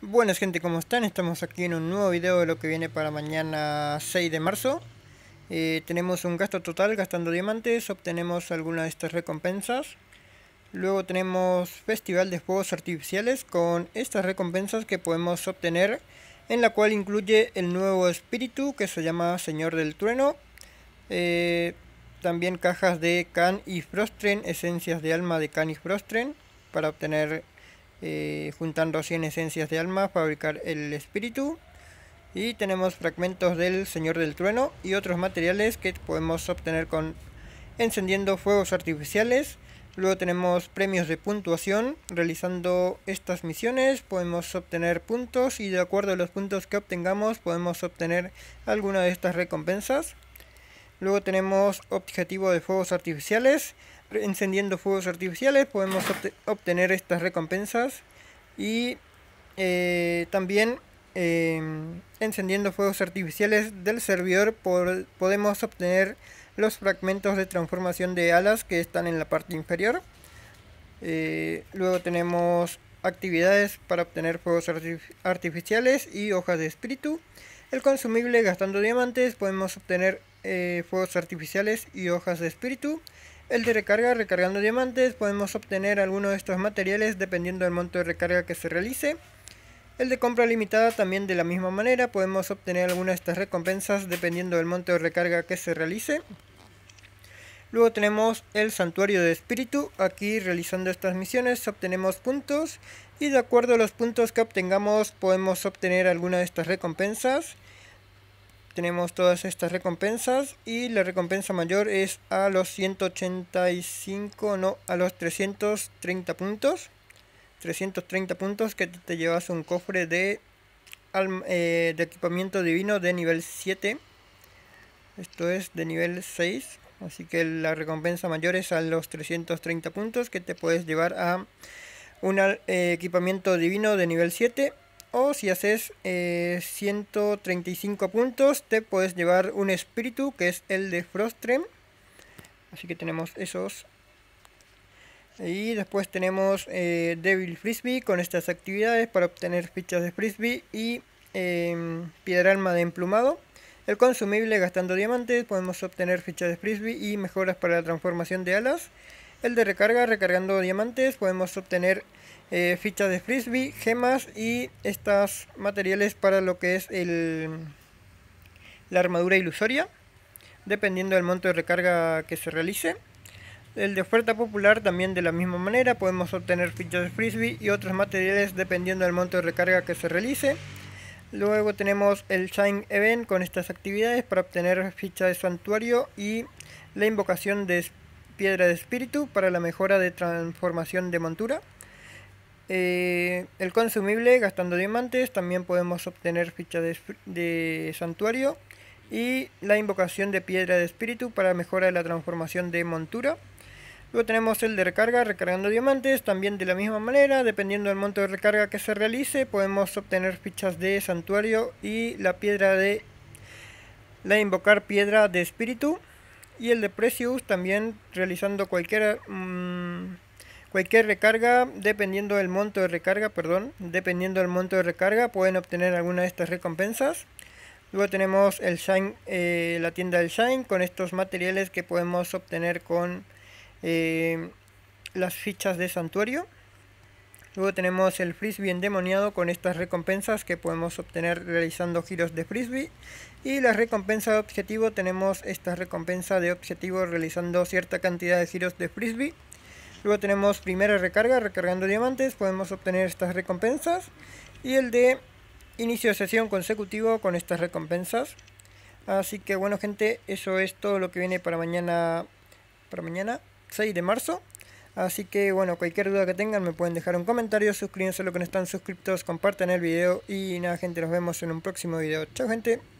Buenas gente, ¿cómo están? Estamos aquí en un nuevo video de lo que viene para mañana 6 de marzo. Eh, tenemos un gasto total gastando diamantes, obtenemos algunas de estas recompensas. Luego tenemos Festival de Juegos Artificiales con estas recompensas que podemos obtener, en la cual incluye el nuevo espíritu que se llama Señor del Trueno. Eh, también cajas de Can y Frostren, esencias de alma de Can y Frostren, para obtener eh, juntando 100 esencias de alma, fabricar el espíritu. Y tenemos fragmentos del Señor del Trueno y otros materiales que podemos obtener con encendiendo fuegos artificiales. Luego tenemos premios de puntuación. Realizando estas misiones podemos obtener puntos y de acuerdo a los puntos que obtengamos podemos obtener alguna de estas recompensas. Luego tenemos objetivo de fuegos artificiales. Encendiendo fuegos artificiales podemos obtener estas recompensas. Y eh, también em, encendiendo fuegos artificiales del servidor podemos obtener los fragmentos de transformación de alas que están en la parte inferior. Eh, luego tenemos actividades para obtener fuegos artificiales y hojas de espíritu. El consumible gastando diamantes podemos obtener eh, fuegos artificiales y hojas de espíritu. El de recarga, recargando diamantes, podemos obtener alguno de estos materiales dependiendo del monto de recarga que se realice. El de compra limitada también de la misma manera, podemos obtener alguna de estas recompensas dependiendo del monto de recarga que se realice. Luego tenemos el santuario de espíritu, aquí realizando estas misiones obtenemos puntos y de acuerdo a los puntos que obtengamos podemos obtener alguna de estas recompensas tenemos todas estas recompensas y la recompensa mayor es a los 185, no, a los 330 puntos. 330 puntos que te llevas un cofre de, eh, de equipamiento divino de nivel 7. Esto es de nivel 6. Así que la recompensa mayor es a los 330 puntos que te puedes llevar a un eh, equipamiento divino de nivel 7 o si haces 135 eh, puntos te puedes llevar un espíritu que es el de Frostrem. Así que tenemos esos. Y después tenemos eh, Devil Frisbee con estas actividades para obtener fichas de Frisbee y em, Piedra Alma de Emplumado. El consumible gastando diamantes podemos obtener fichas de Frisbee y mejoras para la transformación de alas. El de recarga, recargando diamantes, podemos obtener eh, fichas de frisbee, gemas y estos materiales para lo que es la armadura ilusoria, dependiendo del monto de recarga que se realice. El de oferta popular también de la misma manera, podemos obtener fichas de frisbee y otros materiales dependiendo del monto de recarga que se realice. Luego tenemos el Shine Event con estas actividades para obtener fichas de santuario y la invocación de piedra de espíritu para la mejora de transformación de montura. Eh, el consumible, gastando diamantes, también podemos obtener ficha de, de, santuario. Y la invocación de piedra de espíritu para mejora de la transformación de montura. Luego tenemos el de recarga, recargando diamantes, también de la misma manera, dependiendo del monto de recarga que se realice, podemos obtener fichas de santuario y la piedra de... la invocar piedra de espíritu y el de precios también realizando cualquier, mm, cualquier recarga dependiendo del monto de recarga, perdón, dependiendo del monto de recarga pueden obtener alguna de estas recompensas. Luego tenemos el Shine, eh, la tienda del Shine con estos materiales que podemos obtener con eh, las fichas de santuario. Luego tenemos el frisbee endemoniado con estas recompensas que podemos obtener realizando giros de frisbee. Y la recompensa de objetivo tenemos esta recompensa de objetivo realizando cierta cantidad de giros de frisbee. Luego tenemos primera recarga, recargando diamantes, podemos obtener estas recompensas. Y el de inicio de sesión consecutivo con estas recompensas. Así que bueno gente, eso es todo lo que viene para mañana, para mañana 6 de marzo. Así que bueno, cualquier duda que tengan me pueden dejar un comentario, suscríbanse a los que no están suscriptos, compartan el video y nada gente, nos vemos en un próximo video. Chao gente.